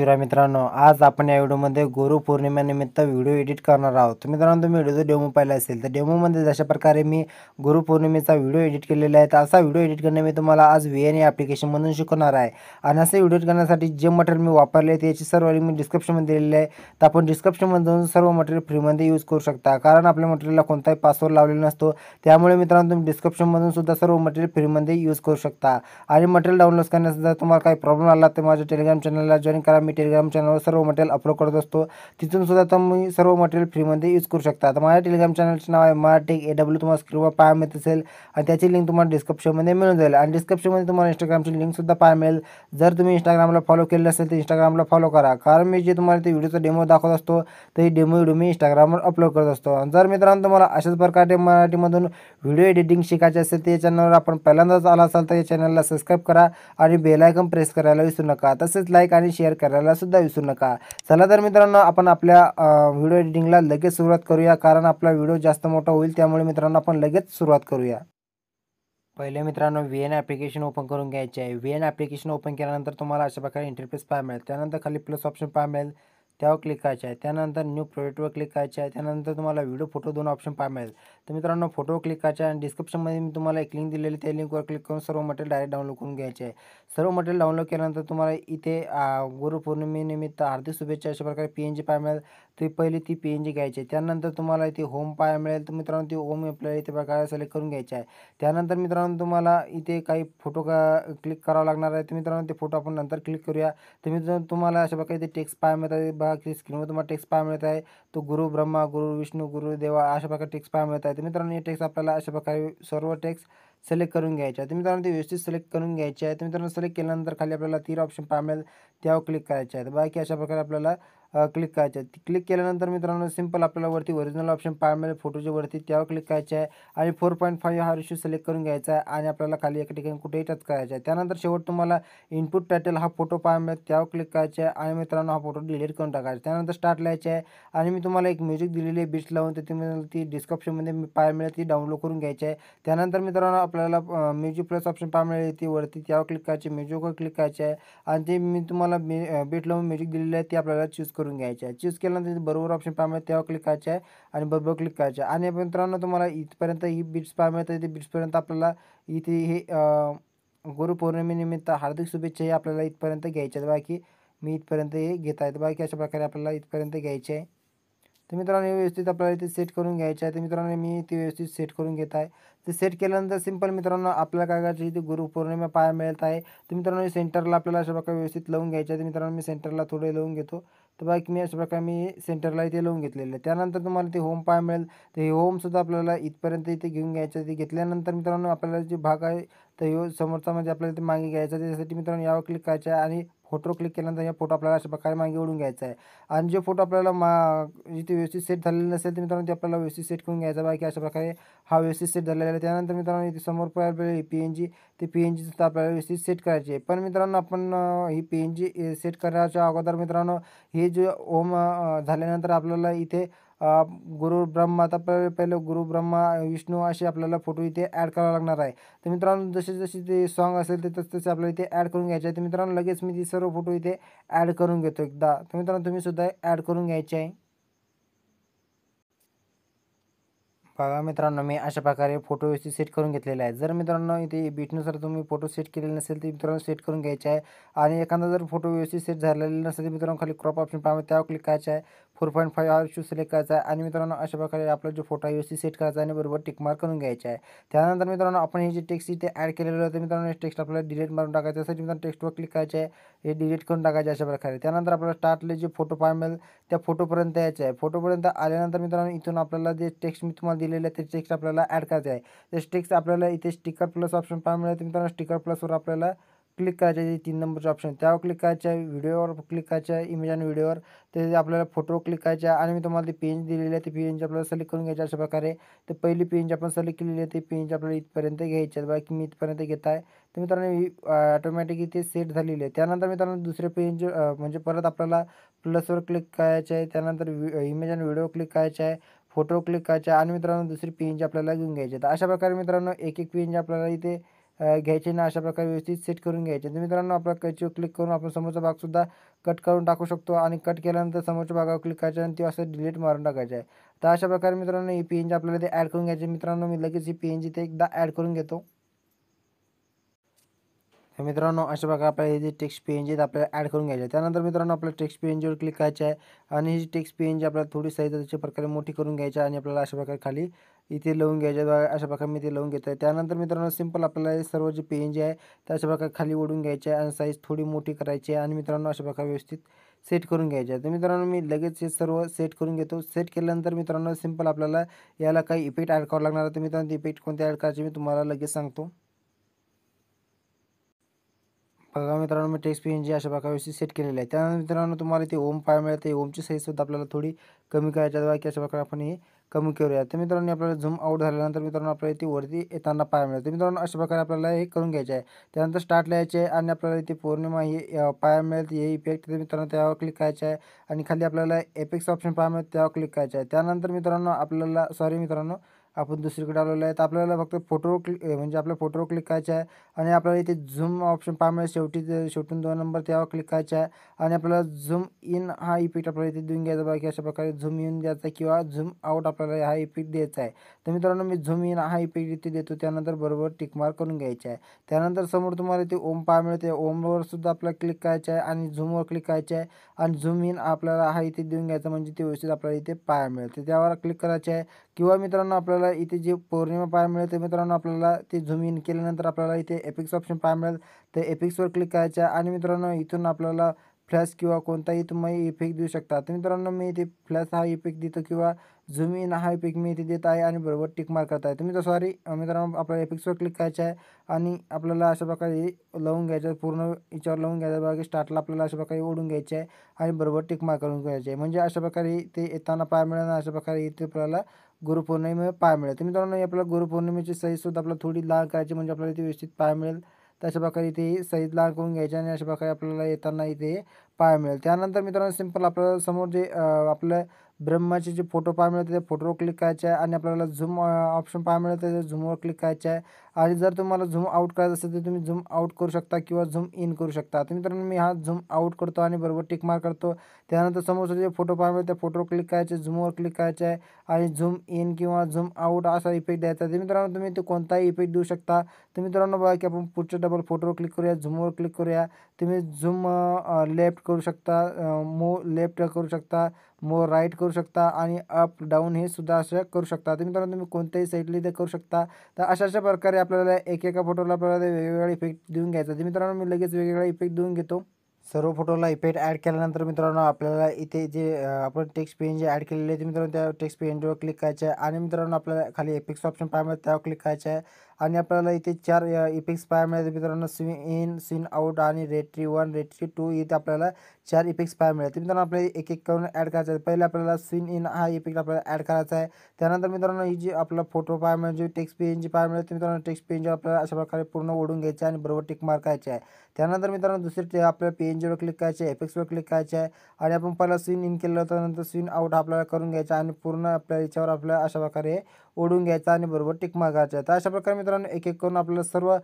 शिवराय मित्रांनो आज आपण या व्हिडिओमध्ये गुरु पौर्णिमेनिमित्त व्हिडिओ एडिट करणार आहोत मित्रांनो तुम्ही व्हिडिओचा डेमो पाहिला असेल तर डेमोमध्ये जशा प्रकारे मी गुरु पौर्णिमेचा व्हिडिओ एडिट केलेला आहे तर असा व्हिडिओ एडिट करणे मी तुम्हाला आज व्ही एन ए ॲप्लिकेशनमधून शिकवणार आहे आणि असे व्हिडिओ करण्यासाठी जे मटेरियल मी वापरले त्याची सर्व लिंक मी डिस्क्रिप्शनमध्ये दिलेली आहे तर आपण डिस्क्रिप्शनमधून सर्व मटेरियल फ्रीमध्ये यूज करू शकता कारण आपल्या मटेरियलला कोणताही पासवर्ड लावलेला नसतो त्यामुळे मित्रांनो तुम्ही डिस्क्रिप्शनमधून सुद्धा सर्व मटेरियल फ्रीमध्ये यूज करू शकता आणि मटेरियल डाउनलोड करण्यासाठी जर तुम्हाला काही प्रॉब्लेम आला तर माझ्या टेलिग्राम चॅनलला जॉईन करा मी टेलिग्राम चॅनलवर सर्व मटेरियल अपलोड करत असतो तिथून सुद्धा तुम्ही सर्व मटेरियल फ्रीमध्ये यूज करू शकता तर माझ्या टेलिग्राम चॅनलचे नाव आहे मराठी ए डब्ल्यू तुम्हाला स्क्रीनवर पाहायला मिळत असेल आणि त्याची लिंक तुम्हाला डिस्क्रिप्शनमध्ये मिळून जाईल आणि डिस्क्रिप्शनमध्ये तुम्हाला इंस्टाग्रामची लिंकसुद्धा पाहायला मिळेल जर तुम्ही इंस्टाग्रामला फॉलो केलं असेल तर इंस्टाग्रामला फॉलो करा कारण मी जे तुम्हाला ते व्हिडिओचा डेमो दाखवत असतो ते डेमो व्हिडिओ मी इंस्टाग्रामवर अपलोड करत असतो जर मित्रांनो तुम्हाला अशाच प्रकारे मराठीमधून व्हिडिओ एडिटिंग शिकायचे असेल ते चॅनलवर आपण पहिल्यांदाच आला असाल तर या चॅनलला सबस्क्राईब करा आणि बेलायकन प्रेस करायला विसरू नका तसेच लाईक आणि शेअर करायला करायला सुद्धा विसरू नका चला तर मित्रांनो आपण आपल्या व्हिडिओ एडिटिंगला लगेच सुरुवात करूया कारण आपला व्हिडिओ जास्त मोठा होईल त्यामुळे मित्रांनो आपण लगेच सुरुवात करूया पहिले मित्रांनो व्ही एन ॲप्लिकेशन ओपन करून घ्यायचे आहे व्ही एन ॲप्लिकेशन ओपन केल्यानंतर तुम्हाला अशा प्रकारे इंटरफेस पाहायला मिळेल त्यानंतर खाली प्लस ऑप्शन पाहायला मिळेल त्यावर क्लिक करायचं आहे त्यानंतर न्यू प्रोजेक्टवर क्लिक करायचं आहे त्यानंतर तुम्हाला व्हिडिओ फोटो दोन ऑप्शन पाहायला मिळेल तर मित्रांनो फोटो क्लिक करायचा आहे आणि डिस्क्रिप्शनमध्ये मी तुम्हाला एक लिंक दिलेली त्या लिंकवर क्लिक करून सर्व मटेरियल डायरेक्ट डाउनलोड करून घ्यायचे आहे सर्व मटेरियल डाउनलोड केल्यानंतर तुम्हाला इथे गुरुपौर्णिमेनिमित्त हार्दिक शुभेच्छा अशा प्रकारे पी एन जी पाहा मिळेल ती पहिली ती पी एन जी घ्यायची त्यानंतर तुम्हाला इथे होम पाहायला मिळेल तर मित्रांनो ती होम आपल्याला इथे प्रकारे सिलेक्ट करून घ्यायचे आहे त्यानंतर मित्रांनो तुम्हाला इथे काही फोटो का क्लिक करावा लागणार आहे तर मित्रांनो ते फोटो आपण नंतर क्लिक करूया तर मित्रांनो तुम्हाला अशा प्रकारे ते टेक्स्ट पाहायला मिळतात तुम्हाला की स्क्रीनवर तुम्हाला टेक्स्ट पाहा मिळत आहे तो गुरु ब्रह्मा गुरु विष्णू गुरु देवा अशा प्रकारे टेक्स्ट पाहायला मिळत आहे तर मित्रांनो हे टेक्स्ट आपल्याला अशा प्रकारे सर्व टेक्स्ट सिलेक्ट करून घ्यायचे आहे तर मित्रांनो ते व्यवस्थित सिलेक्ट करून घ्यायचे आहे तर मित्रांनो सिलेक्ट केल्यानंतर खाली आपल्याला तीन ऑप्शन पाहायला मिळेल त्यावर क्लिक करायचे आहे बाकी अशा प्रकारे आपल्याला क्लिक करायचे आहे क्लिक केल्यानंतर मित्रांनो सिम्पल आपल्याला वरती ओरिजिनल ऑप्शन पाहाय मिळेल फोटोच्या वरती त्यावर क्लिक करायचे आहे आणि फोर पॉईंट फाईव्ह हा रेशो सिलेक्ट करून घ्यायचा आहे आणि आपल्याला खाली एका ठिकाणी कुठेही टच करायचा आहे त्यानंतर शेवट तुम्हाला इनपुट टायटल हा फोटो पाहाय मिळेल त्यावर क्लिक करायचा आहे आणि मित्रांनो हा फोटो डिलीट करून टाकायचा त्यानंतर स्टार्ट लावायचे आहे आणि मी तुम्हाला एक म्युझिक दिलेली आहे बीट लावून तर ती ती डिस्क्रिप्शनमध्ये मी पाहायला मिळेल ती डाउनलोड करून घ्यायची आहे त्यानंतर मित्रांनो आपल्याला म्युझिक प्लस ऑप्शन पाहायला मिळेल ती वरती त्यावर क्लिक करायची म्युझिकवर क्लिक करायचे आहे आणि ते मी तुम्हाला मी बीट लावून म्युझिक दिलेली आहे ती आपल्याला चूज करून घ्यायचे आहे चूज केल्यानंतर बरोबर ऑप्शन पाहिजे तेव्हा क्लिक करायचे आहे आणि बरोबर क्लिक करायचं आणि मित्रांनो तुम्हाला इथपर्यंत ही बिट्स पाहायला मिळतात ते बीट्सपर्यंत आपल्याला इथे हे गुरुपौर्णिमेनिमित्त हार्दिक शुभेच्छा हे आपल्याला इथपर्यंत घ्यायच्यात आहेत बाकी मी इथपर्यंत हे घेत आहेत बाकी अशा प्रकारे आपल्याला इथपर्यंत घ्यायचे आहे तर मित्रांनो हे व्यवस्थित आपल्याला इथे सेट करून घ्यायचे आहे तर मित्रांनो मी ते व्यवस्थित सेट करून घेत आहे ते सेट केल्यानंतर सिंपल मित्रांनो आपल्याला काय करायचं इथे गुरुपौर्णिमा पाहायला मिळत आहे तर मित्रांनो सेंटरला आपल्याला अशा प्रकारे व्यवस्थित लावून घ्यायचे आहे तर मित्रांनो मी सेंटरला थोडे लावून घेतो तर बाकी मी अशा प्रकारे मी सेंटरला इथे लोन घेतलेलं आहे त्यानंतर तुम्हाला ते होम पाय मिळेल तर हे होमसुद्धा आपल्याला इथपर्यंत इथे घेऊन घ्यायचं ते घेतल्यानंतर मित्रांनो आपल्याला जे भाग आहे तर हे समोरचा म्हणजे आपल्याला ते मागे घ्यायचा त्याच्यासाठी मित्रांनो यावर क्लिक करायचं आहे आणि फोटो क्लिक केल्यानंतर हे फोटो आपल्याला अशा प्रकारे मागे ओढून घ्यायचा आहे आणि जे फोटो आपल्याला मा जिथे व्यवस्थित सेट झालेले नसेल तर मित्रांनो ते आपल्याला व्यवस्थित सेट करून घ्यायचा बाकी अशा प्रकारे हा व्यवस्थित सेट झालेला आहे त्यानंतर मित्रांनो इथे समोर आपल्याला पी एन जी ते पी एन जीसुद्धा आपल्याला व्यवस्थित सेट करायची आहे पण मित्रांनो आपण ही पी एन जी सेट करायच्या अगोदर मित्रांनो हे जे ओम झाल्यानंतर आपल्याला इथे गुरु ब्रह्म आता पहिले गुरु ब्रह्मा विष्णू असे आपल्याला फोटो इथे ॲड करावा लागणार आहे तर मित्रांनो जसे जसे ते सॉन्ग असेल ते तसे तसे आपल्याला इथे ॲड करून घ्यायचे आहे तर मित्रांनो लगेच मी ते सर्व फोटो इथे ॲड करून घेतो एकदा तर मित्रांनो सुद्धा ॲड करून घ्यायचे आहे बघा मित्रांनो मी अशा प्रकारे फोटो व्यवस्थित सेट करून घेतलेला आहे जर मित्रांनो इथे बीटनुसार तुम्ही फोटो सेट केलेले नसेल तर मित्रांनो सेट करून घ्यायचे आहे आणि एखादा जर फोटो व्यवस्थित सेट झालेला नसेल तर मित्रांनो खाली क्रॉप ऑप्शन पाहावे त्यावर क्लिक करायचं आहे four point five ratio select करायचा आहे आणि मित्रांनो अशा प्रकारे आपला जो फोटो आहे व्यवस्थित सेट करायचा आणि बरोबर टिक मार्क करून घ्यायचा आहे त्यानंतर मित्रांनो आपण हे जे टेक्स्ट इथे ॲड केलेलं होतं मित्रांनो हे टेक्स्ट आपल्याला डिलीट मारून टाकायचं असेल मित्रांनो टेक्स्टवर क्लिक करायचं आहे हे डिलीट करून टाकायचे अशा प्रकारे त्यानंतर आपल्याला स्टार्टले जे फोटो पाहायला मिळेल त्या फोटोपर्यंत यायचं आहे फोटोपर्यंत आल्यानंतर मित्रांनो इथून आपल्याला जे टेक्स्ट मी तुम्हाला दिलेलं आहे ते टेक्स्ट आपल्याला ॲड करायचं आहे ते टेक्स्ट आपल्याला इथे स्टिकर प्लस ऑप्शन पाहायला मिळेल मित्रांनो स्टिकर प्लसवर आपल्याला क्लिक करायचे जे तीन नंबरचे ऑप्शन त्यावर क्लिक आहे व्हिडिओवर क्लिक करायच्या इमेज आणि व्हिडिओवर ते आपल्याला फोटो क्लिक करायच्या आणि मी तुम्हाला ते पेज दिलेली आहे ते पेज आपल्याला सिलेक्ट करून घ्यायचे अशा प्रकारे तर पहिली पेज आपण सिलेक्ट केलेली आहे ते पेज आपल्याला इथपर्यंत घ्यायचे बाकी मी इथपर्यंत घेत आहे तर मित्रांनो ऑटोमॅटिक इथे सेट झालेले आहे त्यानंतर मित्रांनो दुसरे पेज म्हणजे परत आपल्याला प्लसवर क्लिक करायचे आहे त्यानंतर इमेज आणि व्हिडिओ क्लिक करायचे आहे फोटो क्लिक करायचे आणि मित्रांनो दुसरी पेज आपल्याला घेऊन घ्यायची तर अशा प्रकारे मित्रांनो एक एक पेज आपल्याला इथे घ्यायचे ना अशा प्रकारे व्यवस्थित सेट करून घ्यायचे तर मित्रांनो आपण कैचू क्लिक करून आपण समोरचा भागसुद्धा कट करून टाकू शकतो आणि कट केल्यानंतर समोरच्या भागावर क्लिक करायचं आणि ते असं डिलीट मारून टाकायचं आहे तर अशा प्रकारे मित्रांनो ही पी एन जी आपल्याला ते ॲड करून घ्यायचे मित्रांनो मी लगेच ही पी एन जी ते एकदा ॲड करून घेतो तर मित्रांनो अशा प्रकारे आपल्याला हे जे टेक्स्ट पी एन जी आपल्याला ॲड करून घ्यायचे त्यानंतर मित्रांनो आपल्याला टेक्स्ट पी एन जीवर क्लिक करायचे आहे आणि ही टेक्स्ट पी एन जी आपल्याला थोडी साईज त्याच्या प्रकारे मोठी करून घ्यायची आणि आपल्याला अशा प्रकारे खाली इथे लावून घ्यायचे अशा प्रकारे मी ते लावून घेतो आहे त्यानंतर मित्रांनो सिंपल आपल्याला हे सर्व जे एन जी आहे ते अशा प्रकारे खाली ओढून घ्यायचे आणि साईज थोडी मोठी करायची आहे आणि मित्रांनो अशा प्रकारे व्यवस्थित सेट करून घ्यायचे आहे तर मित्रांनो मी लगेच हे सर्व सेट करून घेतो सेट केल्यानंतर मित्रांनो सिंपल आपल्याला याला काही इफेक्ट ॲड करावं लागणार आहे तर मित्रांनो ते इफेक्ट कोणते ॲड करायचे मी तुम्हाला लगेच सांगतो बघा मित्रांनो मी पी एन जी अशा प्रकारे व्यवस्थित सेट केलेलं आहे त्यानंतर मित्रांनो तुम्हाला इथे ओम पाय मिळते ओमची सहीसुद्धा आपल्याला थोडी कमी करायच्या बाकी अशा प्रकारे आपण हे कमी करूया तर मित्रांनो आपल्याला झूम आउट झाल्यानंतर मित्रांनो आपल्याला इथे वरती येताना पाय मिळते मित्रांनो अशा प्रकारे आपल्याला हे करून घ्यायचं आहे त्यानंतर स्टार्ट लिहायचे आहे आणि आपल्याला इथे पौर्णिमा हे पाया मिळते हे इफेक्ट तर मित्रांनो त्यावर क्लिक करायचं आहे आणि खाली आपल्याला एपेक्स ऑप्शन पाय मिळते त्यावर क्लिक करायचं आहे त्यानंतर मित्रांनो आपल्याला सॉरी मित्रांनो आपण दुसरीकडे आलेलो आहे तर आपल्याला फक्त फोटो क्लिक म्हणजे आपल्या फोटोवर क्लिक करायचं आहे आणि आपल्याला इथे झूम ऑप्शन पाहा मिळेल शेवटी शेवटून दोन नंबर त्यावर क्लिक करायचा आहे आणि आपल्याला झूम इन हा इफेक्ट आपल्याला इथे देऊन घ्यायचा बाकी अशा प्रकारे झूम इन द्यायचा किंवा झूम आउट आपल्याला हा इफेक्ट द्यायचा आहे तर मित्रांनो मी झूम इन हा इफेक्ट इथे देतो त्यानंतर बरोबर टिकमार करून घ्यायचा आहे त्यानंतर समोर तुम्हाला इथे ओम पाहा मिळते ओमवर सुद्धा आपल्याला क्लिक करायचं आहे आणि झूमवर क्लिक करायचं आहे आणि झूम इन आपल्याला हा इथे देऊन घ्यायचा म्हणजे ते व्यवस्थित आपल्याला इथे पाहायला मिळते त्यावर क्लिक करायचे आहे किंवा मित्रांनो आपल्याला आपल्याला इथे जे पौर्णिमा पाहायला मिळेल ते मित्रांनो आपल्याला ते झूम इन केल्यानंतर आपल्याला इथे एपिक्स ऑप्शन पाहायला मिळेल तर एपिक्सवर क्लिक आहे आणि मित्रांनो इथून आपल्याला फ्लॅश किंवा कोणताही तुम्ही इफेक्ट देऊ शकता तर मित्रांनो मी इथे फ्लॅश हा इफेक्ट देतो किंवा झूम इन हा इफेक्ट मी इथे देत आहे आणि बरोबर टिक मार्क करत आहे तुम्ही तर सॉरी मित्रांनो आपल्याला एपिक्सवर क्लिक करायचं आहे आणि आपल्याला अशा प्रकारे लावून घ्यायचं पूर्ण याच्यावर लावून घ्यायचं बाकी स्टार्टला आपल्याला अशा प्रकारे ओढून घ्यायचं आहे आणि बरोबर टिक मार्क करून घ्यायचे आहे म्हणजे अशा प्रकारे ते येताना पाय मिळणार अशा प्रकारे इथे आपल्याला गुरुपौर्णिमे पाय मिळेल तर मित्रांनो आपल्याला गुरुपौर्णिमेची सुद्धा आपल्याला थोडी लाल करायची म्हणजे आपल्याला इथे व्यवस्थित पाय मिळेल तशा प्रकारे इथे सईज लाल करून घ्यायची आणि अशा प्रकारे आपल्याला येताना इथे पाय मिळेल त्यानंतर मित्रांनो सिंपल आपल्याला समोर जे आपलं ब्रह्माचे जे फोटो पाहायला मिळतात त्या फोटोवर क्लिक करायचे आहे आणि आपल्याला झूम ऑप्शन पाहायला मिळतं त्या झूमवर क्लिक करायचे आहे आणि जर तुम्हाला झूम आऊट करायचं असेल तर तुम्ही झूम आऊट करू शकता किंवा झूम इन करू शकता तर मित्रांनो मी हा झूम आऊट करतो आणि बरोबर टिक मार करतो त्यानंतर समोरचे जे फोटो पाहायला मिळते त्या फोटोवर क्लिक करायचे झूमवर क्लिक करायचे आहे आणि झूम इन किंवा झूम आऊट असा इफेक्ट द्यायचा तर मित्रांनो तुम्ही ते कोणताही इफेक्ट देऊ शकता तर मित्रांनो बघा की आपण पुढच्या डबल फोटोवर क्लिक करूया झूमवर क्लिक करूया तुम्ही झूम लेफ्ट करू शकता मो लेफ्ट करू शकता मो राईट करू शकता आणि अप डाऊन हे सुद्धा असं करू शकता तर मित्रांनो तुम्ही कोणत्याही साईडला ते करू शकता तर अशा अशा प्रकारे आपल्याला एक एका फोटोला आपल्याला वेगवेगळा इफेक्ट देऊन घ्यायचा तर मित्रांनो मी लगेच वेगवेगळा इफेक्ट देऊन घेतो सर्व फोटोला इफेक्ट ॲड केल्यानंतर मित्रांनो आपल्याला इथे जे आपण टेक्स्ट पेन जे ॲड केलेले ते मित्रांनो त्या टेक्स्ट पेनवर क्लिक करायचं आहे आणि मित्रांनो आपल्याला खाली एपिक्स ऑप्शन पाहिजे त्यावर क्लिक करायचं आहे आणि आपल्याला इथे चार इफेक्ट्स पाहायला मिळतात मित्रांनो स्विन इन स्विन आउट आणि रेट्री वन रेट्री टू इथे आपल्याला चार इफेक्ट्स पाहायला मिळतात मित्रांनो आपल्याला एक एक करून ॲड करायचं आहे पहिले आपल्याला स्विन इन हा इफेक्ट आपल्याला ॲड करायचा आहे त्यानंतर मित्रांनो ही जी आपला फोटो पाहायला मिळेल टेक्स्ट पेन जी पाहायला मिळते मित्रांनो टेक्स्ट पेनची आपल्याला अशा प्रकारे पूर्ण ओढून घ्यायचे आणि बरोबर टिक मार्क करायचे आहे त्यानंतर मित्रांनो दुसरी आपल्याला पेनजीवर क्लिक करायचे आहे क्लिक करायचे आहे आणि आपण पहिला स्विन इन केलं होतं नंतर स्विन आउट आपल्याला करून घ्यायचा आणि पूर्ण आपल्या याच्यावर आपल्याला अशा प्रकारे ओढून घ्यायचा आणि बरोबर टिक मागायचा तर अशा प्रकारे मित्रांनो एक एक करून आपल्याला सर्व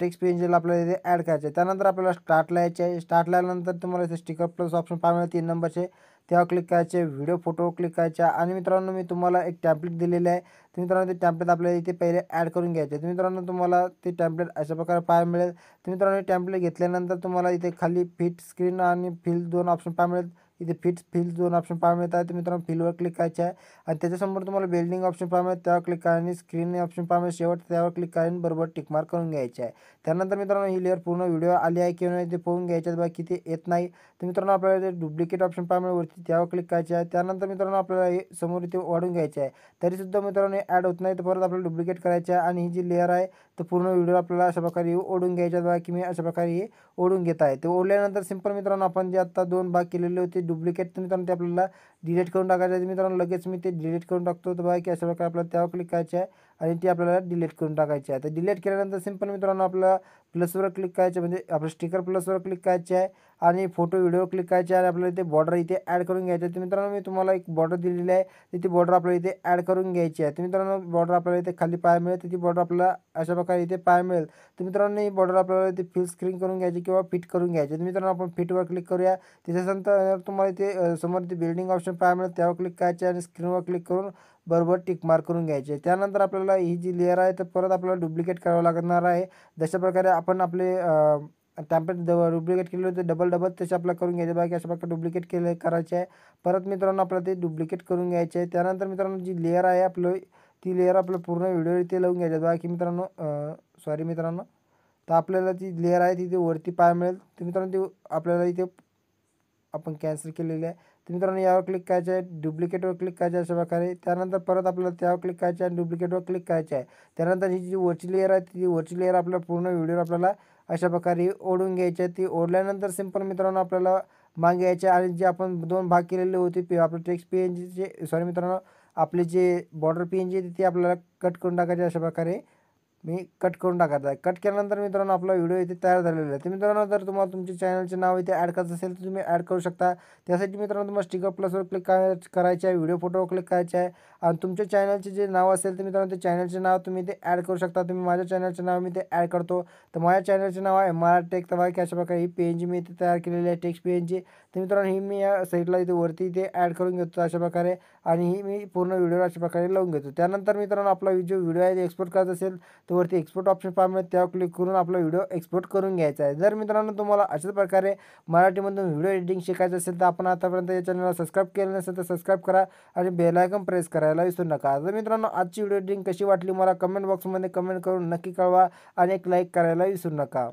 टिक्स पेंजिल आपल्याला इथे ॲड करायचे त्यानंतर आपल्याला स्टार्ट यायचे आहे स्टार्ट लाल्यानंतर तुम्हाला इथे स्टिकर प्लस ऑप्शन मिळेल तीन नंबरचे तेव्हा क्लिक करायचे व्हिडिओ फोटो क्लिक करायच्या आणि मित्रांनो मी तुम्हाला एक टॅम्पलेट दिलेलं आहे तर मित्रांनो ते टॅम्पलेट आपल्याला इथे पहिले ॲड करून घ्यायचे तर मित्रांनो तुम्हाला ते टॅम्पलेट अशा प्रकारे पाहायला मिळेल तर मित्रांनो टॅम्पलेट घेतल्यानंतर तुम्हाला इथे खाली फिट स्क्रीन आणि फिल दोन ऑप्शन पाहायला मिळेल इथे फिट फिल दोन ऑप्शन पाहायला येत आहे तर मित्रांनो फिलवर क्लिक करायचे आहे आणि त्याच्यासमोर तुम्हाला बिल्डिंग ऑप्शन पाहायला मिळतं त्यावर क्लिक करा आणि स्क्रीन ऑप्शन पाहायला शेवट त्यावर क्लिक करून बरोबर बरोबर टिकमार्क करून घ्यायचे आहे त्यानंतर मित्रांनो ही लेअर पूर्ण व्हिडिओ आली आहे किंवा नाही ते पोहून घ्यायच्यात आहे किती येत नाही तर मित्रांनो आपल्याला ते डुप्लिकेट ऑप्शन पाहायला वरती त्यावर क्लिक करायचे आहे त्यानंतर मित्रांनो आपल्याला हे समोर इथे वाढून घ्यायचे आहे तरीसुद्धा मित्रांनो ॲड होत नाही तर परत आपल्याला डुप्लिकेट करायचे आहे आणि ही जी लेअर आहे तर पूर्ण व्हिडिओ आपल्याला अशा प्रकारे ओढून घ्यायच्या बघा की मी अशा प्रकारे ओढून घेत आहे ते ओढल्यानंतर सिंपल मित्रांनो आपण जे आत्ता दोन भाग केलेले होते डुप्लिकेट तर ते आपल्याला डिलीट करून टाकायचं आहे मित्रांनो लगेच मी ते डिलीट करून टाकतो तर बघा की अशा प्रकारे आपल्याला त्यावर क्लिक करायचं आहे आणि ती आपल्याला डिलीट करून टाकायची आहे तर डिलीट केल्यानंतर सिंपल मित्रांनो आपल्याला प्लसवर क्लिक करायचे म्हणजे आपलं स्टिकर प्लसवर क्लिक करायचे आहे आणि फोटो व्हिडिओ क्लिक करायचे आणि आपल्याला इथे बॉर्डर इथे ॲड करून आहे तर मित्रांनो मी तुम्हाला एक बॉर्डर दिलेली आहे तर ती बॉर्डर आपल्याला इथे ॲड करून घ्यायची आहे तर मित्रांनो बॉर्डर आपल्याला इथे खाली पाय मिळेल तर ती बॉर्डर आपल्याला अशा प्रकारे इथे पाय मिळेल तर मित्रांनो ही बॉर्डर आपल्याला इथे फिल स्क्रीन करून घ्यायची किंवा फिट करून घ्यायची तर मित्रांनो आपण फिटवर क्लिक करूया त्याच्यानंतर तुम्हाला इथे समोर इथे बिल्डिंग ऑप्शन पाय मिळेल त्यावर क्लिक करायचे आणि स्क्रीनवर क्लिक करून बरोबर मार्क करून घ्यायचे त्यानंतर आपल्याला ही जी लेअर आहे तर परत आपल्याला डुप्लिकेट करावं लागणार आहे जशा प्रकारे आपण आपले टॅम्पलेट डुप्लिकेट केले होते डबल डबल तसे आपल्याला करून घ्यायचे बाकी अशा प्रकारे डुप्लिकेट केले करायचे आहे परत मित्रांनो आपल्याला ते डुप्लिकेट करून घ्यायचे आहे त्यानंतर मित्रांनो जी लेअर आहे आपलं ती लेअर आपलं पूर्ण व्हिडिओ इथे लावून घ्यायचे बाकी मित्रांनो सॉरी मित्रांनो तर आपल्याला ती लेअर आहे तिथे वरती पाय मिळेल तर मित्रांनो ती आपल्याला इथे आपण कॅन्सल केलेली आहे तर मित्रांनो यावर क्लिक करायचं आहे डुप्लिकेटवर क्लिक करायचं आहे अशा प्रकारे त्यानंतर परत आपल्याला त्यावर क्लिक करायचं आहे आणि डुप्लिकेटवर क्लिक करायचं आहे त्यानंतर ही जी वरची लेअर आहे ती वरची लेअर आपल्या पूर्ण व्हिडिओवर आपल्याला अशा प्रकारे ओढून घ्यायची आहे ती ओढल्यानंतर सिंपल मित्रांनो आपल्याला मागे यायचे आणि जे आपण दोन भाग केलेले होते पे आपलं टेक्स्ट पी एन जीचे सॉरी मित्रांनो आपले जे बॉर्डर पी एन जी ते आपल्याला कट करून टाकायचे अशा प्रकारे मी कट करून टाकत आहे कट केल्यानंतर मित्रांनो आपला व्हिडिओ इथे तयार झालेला आहे तर मित्रांनो जर तुम्हाला तुमच्या चॅनलचे नाव इथे ॲड करायचं असेल तर तुम्ही ॲड करू शकता त्यासाठी मित्रांनो तुम्हाला स्टिकर प्लसवर क्लिक करायचे आहे व्हिडिओ फोटोवर क्लिक करायचे आहे आणि तुमच्या चॅनलचे जे नाव असेल तर मित्रांनो ते चॅनलचे नाव तुम्ही इथे ॲड करू शकता तुम्ही माझ्या चॅनलचे नाव मी ते ॲड करतो तर माझ्या चॅनलचे नाव आहे मला टेक तर बाकी अशा प्रकारे ही जी मी इथे तयार केलेली आहे टेक्स्ट जी तर मित्रांनो ही मी या साईटला इथे वरती इथे ॲड करून घेतो अशा प्रकारे आणि ही मी पूर्ण व्हिडिओ अशा प्रकारे लावून घेतो त्यानंतर मित्रांनो आपला जो व्हिडिओ आहे एक्सपोर्ट करत असेल तर वरती एक्सपोर्ट ऑप्शन पाहा मिळेल त्यावर क्लिक करून आपला व्हिडिओ एक्सपोर्ट करून घ्यायचा आहे जर मित्रांनो तुम्हाला अशा प्रकारे मराठीमधून व्हिडिओ एडिटिंग शिकायचं असेल तर आपण आतापर्यंत या चॅनलला सबस्क्राईब केलं नसेल तर सबस्क्राईब करा आणि बेलायकन प्रेस करायला विसरू नका तर मित्रांनो आजची व्हिडिओ एडिटिंग कशी वाटली मला कमेंट बॉक्समध्ये कमेंट करून नक्की कळवा आणि एक लाईक करायला विसरू नका